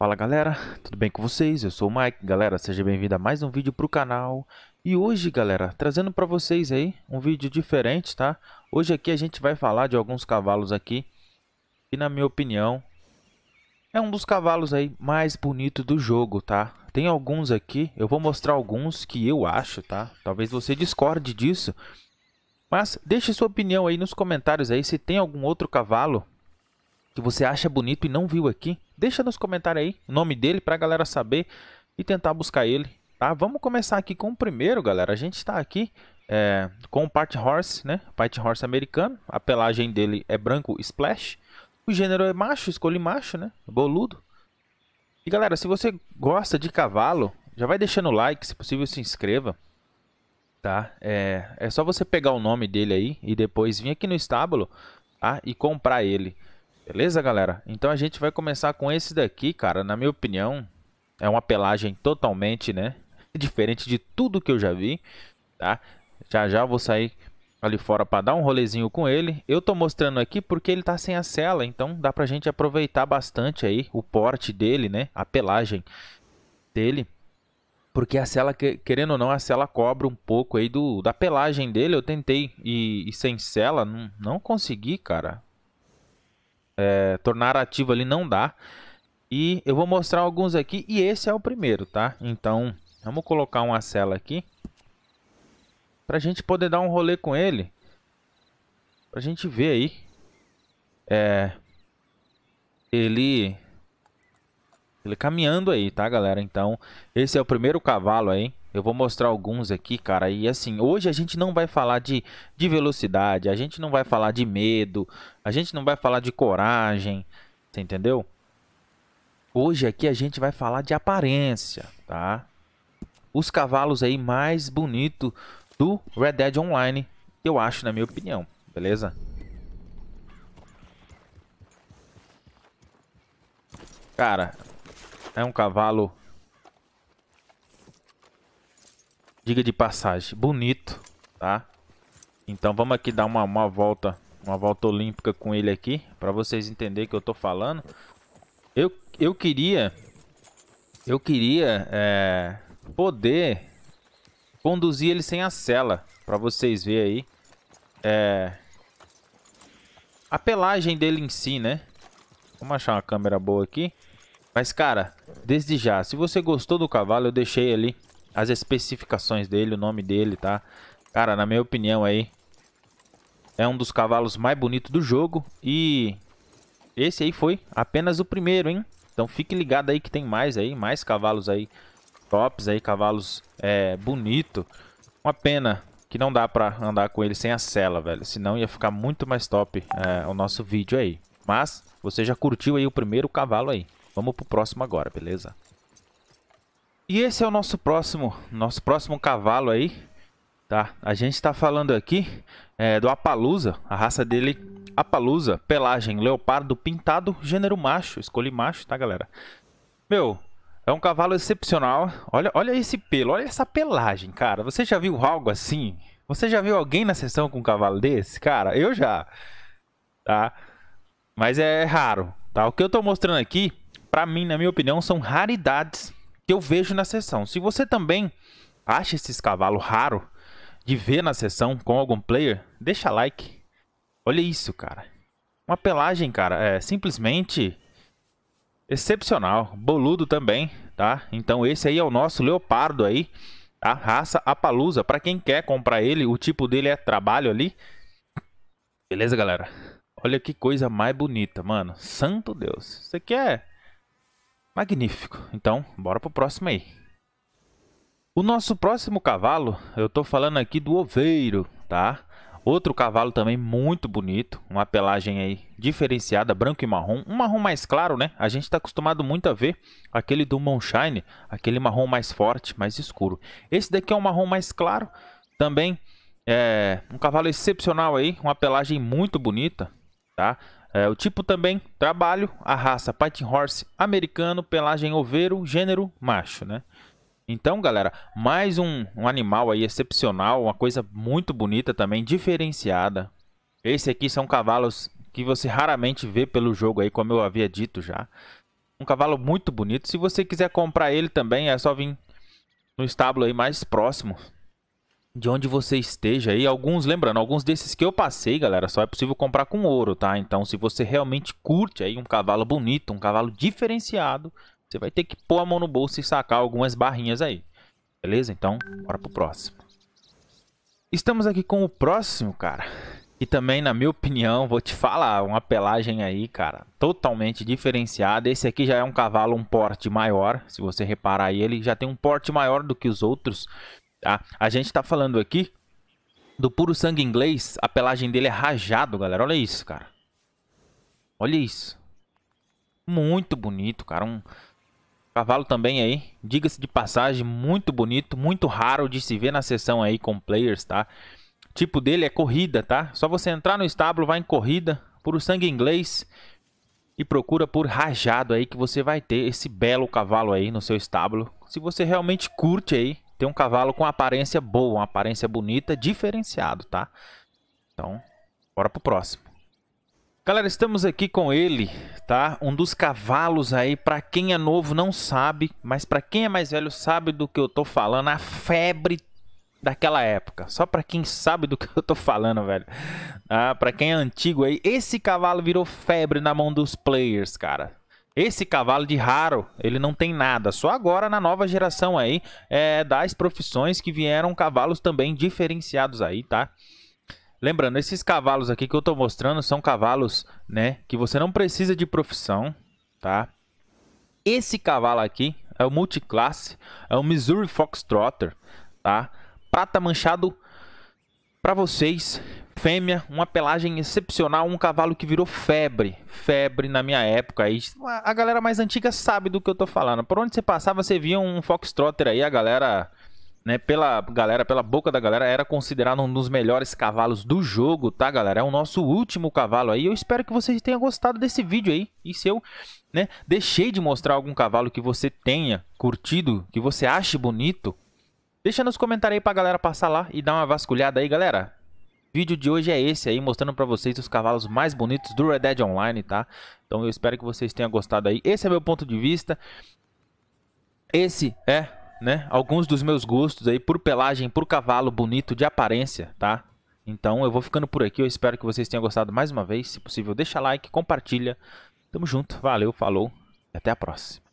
Fala galera, tudo bem com vocês? Eu sou o Mike, galera, seja bem-vindo a mais um vídeo para o canal E hoje galera, trazendo para vocês aí um vídeo diferente, tá? Hoje aqui a gente vai falar de alguns cavalos aqui E na minha opinião, é um dos cavalos aí mais bonito do jogo, tá? Tem alguns aqui, eu vou mostrar alguns que eu acho, tá? Talvez você discorde disso Mas deixe sua opinião aí nos comentários aí se tem algum outro cavalo que você acha bonito e não viu aqui Deixa nos comentários aí o nome dele para a galera saber e tentar buscar ele, tá? Vamos começar aqui com o primeiro, galera. A gente está aqui é, com o Part Horse, né? Part Horse americano. A pelagem dele é branco splash. O gênero é macho, escolhi macho, né? Boludo. E galera, se você gosta de cavalo, já vai deixando o like, se possível se inscreva. Tá? É, é só você pegar o nome dele aí e depois vir aqui no estábulo tá? e comprar ele. Beleza, galera? Então a gente vai começar com esse daqui, cara. Na minha opinião, é uma pelagem totalmente, né? Diferente de tudo que eu já vi, tá? Já já vou sair ali fora para dar um rolezinho com ele. Eu tô mostrando aqui porque ele tá sem a cela, então dá pra gente aproveitar bastante aí o porte dele, né? A pelagem dele. Porque a cela, querendo ou não, a cela cobra um pouco aí do, da pelagem dele. Eu tentei e, sem cela, não, não consegui, cara é, tornar ativo ali não dá. E eu vou mostrar alguns aqui e esse é o primeiro, tá? Então, vamos colocar uma cela aqui. Pra gente poder dar um rolê com ele. Pra gente ver aí. É... Ele ele caminhando aí, tá, galera? Então, esse é o primeiro cavalo aí. Eu vou mostrar alguns aqui, cara. E assim, hoje a gente não vai falar de, de velocidade, a gente não vai falar de medo, a gente não vai falar de coragem, você entendeu? Hoje aqui a gente vai falar de aparência, tá? Os cavalos aí mais bonito do Red Dead Online, eu acho, na minha opinião, beleza? Cara, é um cavalo. Diga de passagem. Bonito, tá? Então vamos aqui dar uma, uma volta, uma volta olímpica com ele aqui. Pra vocês entenderem que eu tô falando. Eu, eu queria... Eu queria é, poder conduzir ele sem a cela. Pra vocês verem aí. É, a pelagem dele em si, né? Vamos achar uma câmera boa aqui. Mas, cara, desde já, se você gostou do cavalo, eu deixei ali as especificações dele, o nome dele, tá? Cara, na minha opinião aí, é um dos cavalos mais bonitos do jogo e esse aí foi apenas o primeiro, hein? Então fique ligado aí que tem mais aí, mais cavalos aí tops aí, cavalos é, bonito. Uma pena que não dá pra andar com ele sem a cela, velho, senão ia ficar muito mais top é, o nosso vídeo aí. Mas você já curtiu aí o primeiro cavalo aí. Vamos pro próximo agora, beleza? E esse é o nosso próximo, nosso próximo cavalo aí, tá? A gente está falando aqui é, do Apalusa, a raça dele Apalusa, pelagem, leopardo pintado, gênero macho, escolhi macho, tá galera? Meu, é um cavalo excepcional, olha, olha esse pelo, olha essa pelagem, cara, você já viu algo assim? Você já viu alguém na sessão com um cavalo desse? Cara, eu já, tá? Mas é raro, tá? O que eu tô mostrando aqui para mim, na minha opinião, são raridades que eu vejo na sessão. Se você também acha esses cavalos raro de ver na sessão com algum player, deixa like. Olha isso, cara. Uma pelagem, cara, é simplesmente excepcional. Boludo também, tá? Então esse aí é o nosso leopardo aí, a tá? Raça Apalusa. Para quem quer comprar ele, o tipo dele é trabalho ali. Beleza, galera? Olha que coisa mais bonita, mano. Santo Deus. Você quer Magnífico. Então, bora pro próximo aí. O nosso próximo cavalo, eu tô falando aqui do oveiro, tá? Outro cavalo também muito bonito, uma pelagem aí diferenciada, branco e marrom. Um marrom mais claro, né? A gente está acostumado muito a ver aquele do Moonshine, aquele marrom mais forte, mais escuro. Esse daqui é um marrom mais claro, também é um cavalo excepcional aí, uma pelagem muito bonita, tá? É, o tipo também, trabalho, a raça, Python Horse, americano, pelagem oveiro, gênero, macho, né? Então, galera, mais um, um, animal aí excepcional, uma coisa muito bonita também, diferenciada. Esse aqui são cavalos que você raramente vê pelo jogo aí, como eu havia dito já. Um cavalo muito bonito. Se você quiser comprar ele também, é só vir no estábulo aí mais próximo de onde você esteja aí, alguns, lembrando, alguns desses que eu passei, galera, só é possível comprar com ouro, tá? Então, se você realmente curte aí um cavalo bonito, um cavalo diferenciado, você vai ter que pôr a mão no bolso e sacar algumas barrinhas aí. Beleza? Então, bora pro próximo. Estamos aqui com o próximo, cara. E também, na minha opinião, vou te falar, uma pelagem aí, cara, totalmente diferenciada. Esse aqui já é um cavalo um porte maior. Se você reparar aí, ele já tem um porte maior do que os outros. Tá? A gente está falando aqui do puro sangue inglês. A pelagem dele é rajado, galera. Olha isso, cara. Olha isso. Muito bonito, cara. Um cavalo também aí. Diga-se de passagem, muito bonito. Muito raro de se ver na sessão aí com players, tá? O tipo dele é corrida, tá? Só você entrar no estábulo, vai em corrida. Puro sangue inglês e procura por rajado aí que você vai ter esse belo cavalo aí no seu estábulo. Se você realmente curte aí ter um cavalo com aparência boa, uma aparência bonita, diferenciado, tá? Então, bora pro próximo. Galera, estamos aqui com ele, tá? Um dos cavalos aí, para quem é novo não sabe, mas para quem é mais velho sabe do que eu tô falando, a febre daquela época. Só para quem sabe do que eu tô falando, velho. Ah, para quem é antigo aí, esse cavalo virou febre na mão dos players, cara. Esse cavalo de raro, ele não tem nada. Só agora na nova geração aí é, das profissões que vieram cavalos também diferenciados aí, tá? Lembrando, esses cavalos aqui que eu tô mostrando são cavalos, né, que você não precisa de profissão, tá? Esse cavalo aqui é o multiclasse, é o Missouri Foxtrotter, tá? Prata manchado para vocês, fêmea, uma pelagem excepcional, um cavalo que virou febre, febre na minha época. Aí a galera mais antiga sabe do que eu tô falando. Por onde você passava, você via um foxtrotter aí, a galera, né, pela galera, pela boca da galera, era considerado um dos melhores cavalos do jogo, tá, galera? É o nosso último cavalo aí. Eu espero que vocês tenham gostado desse vídeo aí. E se eu, né, deixei de mostrar algum cavalo que você tenha curtido, que você ache bonito, Deixa nos comentários aí pra galera passar lá e dar uma vasculhada aí, galera. O vídeo de hoje é esse aí, mostrando pra vocês os cavalos mais bonitos do Red Dead Online, tá? Então eu espero que vocês tenham gostado aí. Esse é meu ponto de vista. Esse é, né, alguns dos meus gostos aí por pelagem, por cavalo bonito de aparência, tá? Então eu vou ficando por aqui, eu espero que vocês tenham gostado mais uma vez. Se possível, deixa like, compartilha. Tamo junto, valeu, falou e até a próxima.